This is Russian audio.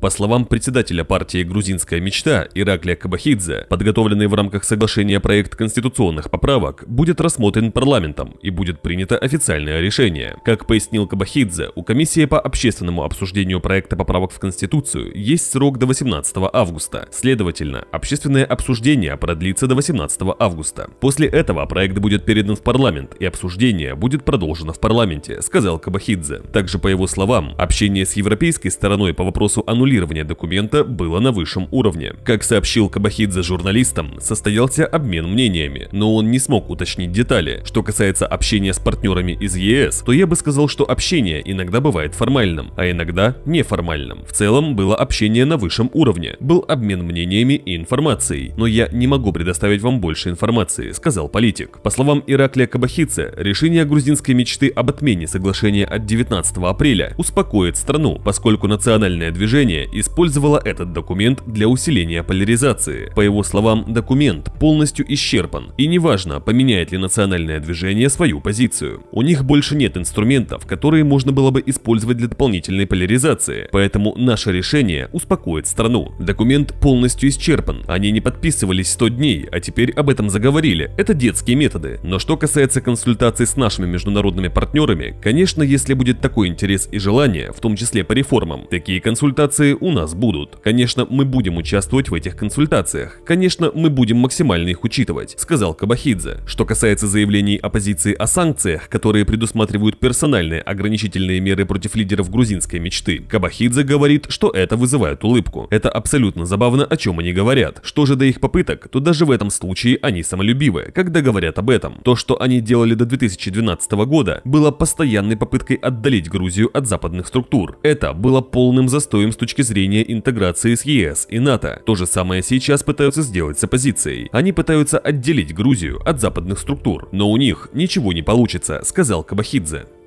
По словам председателя партии «Грузинская мечта» Ираклия Кабахидзе, подготовленный в рамках соглашения проект конституционных поправок будет рассмотрен парламентом и будет принято официальное решение. Как пояснил Кабахидзе, у комиссии по общественному обсуждению проекта поправок в Конституцию есть срок до 18 августа. Следовательно, общественное обсуждение продлится до 18 августа. После этого проект будет передан в парламент и обсуждение будет продолжено в парламенте, сказал Кабахидзе. Также, по его словам, общение с европейской стороной по вопросу аннулирования регулирование документа было на высшем уровне. Как сообщил Кабахидзе журналистам, состоялся обмен мнениями, но он не смог уточнить детали. Что касается общения с партнерами из ЕС, то я бы сказал, что общение иногда бывает формальным, а иногда неформальным. В целом было общение на высшем уровне, был обмен мнениями и информацией, но я не могу предоставить вам больше информации, сказал политик. По словам Ираклия Кабахидзе, решение грузинской мечты об отмене соглашения от 19 апреля успокоит страну, поскольку национальное движение Германия использовала этот документ для усиления поляризации. По его словам, документ полностью исчерпан, и неважно, поменяет ли национальное движение свою позицию. У них больше нет инструментов, которые можно было бы использовать для дополнительной поляризации, поэтому наше решение успокоит страну. Документ полностью исчерпан, они не подписывались 100 дней, а теперь об этом заговорили, это детские методы. Но что касается консультаций с нашими международными партнерами, конечно, если будет такой интерес и желание, в том числе по реформам, такие консультации которые у нас будут. Конечно, мы будем участвовать в этих консультациях. Конечно, мы будем максимально их учитывать, сказал Кабахидзе. Что касается заявлений оппозиции о санкциях, которые предусматривают персональные ограничительные меры против лидеров грузинской мечты, Кабахидзе говорит, что это вызывает улыбку. Это абсолютно забавно, о чем они говорят. Что же до их попыток, то даже в этом случае они самолюбивы, когда говорят об этом. То, что они делали до 2012 года, было постоянной попыткой отдалить Грузию от западных структур. Это было полным застоем с точки точки зрения интеграции с ЕС и НАТО. То же самое сейчас пытаются сделать с оппозицией. Они пытаются отделить Грузию от западных структур, но у них ничего не получится, сказал Кабахидзе.